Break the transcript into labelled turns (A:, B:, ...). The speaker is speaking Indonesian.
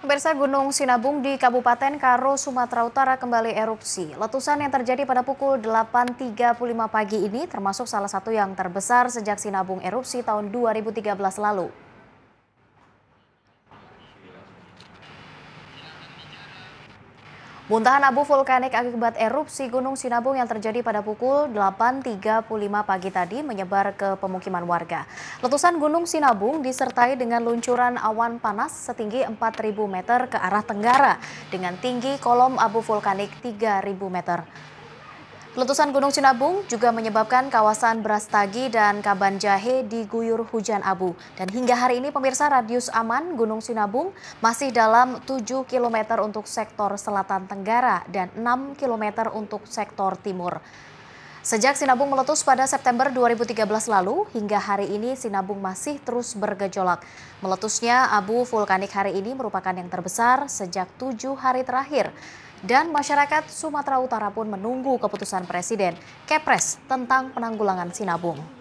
A: Pemirsa Gunung Sinabung di Kabupaten Karo, Sumatera Utara kembali erupsi. Letusan yang terjadi pada pukul 8.35 pagi ini termasuk salah satu yang terbesar sejak Sinabung erupsi tahun 2013 lalu. Muntahan abu vulkanik akibat erupsi Gunung Sinabung yang terjadi pada pukul 8.35 pagi tadi menyebar ke pemukiman warga. Letusan Gunung Sinabung disertai dengan luncuran awan panas setinggi 4.000 meter ke arah tenggara dengan tinggi kolom abu vulkanik 3.000 meter. Letusan Gunung Sinabung juga menyebabkan kawasan Brastagi dan Kabanjahe diguyur hujan abu. Dan hingga hari ini pemirsa radius aman Gunung Sinabung masih dalam 7 km untuk sektor selatan tenggara dan 6 km untuk sektor timur. Sejak sinabung meletus pada September 2013 lalu, hingga hari ini sinabung masih terus bergejolak. Meletusnya abu vulkanik hari ini merupakan yang terbesar sejak tujuh hari terakhir. Dan masyarakat Sumatera Utara pun menunggu keputusan Presiden Kepres tentang penanggulangan sinabung.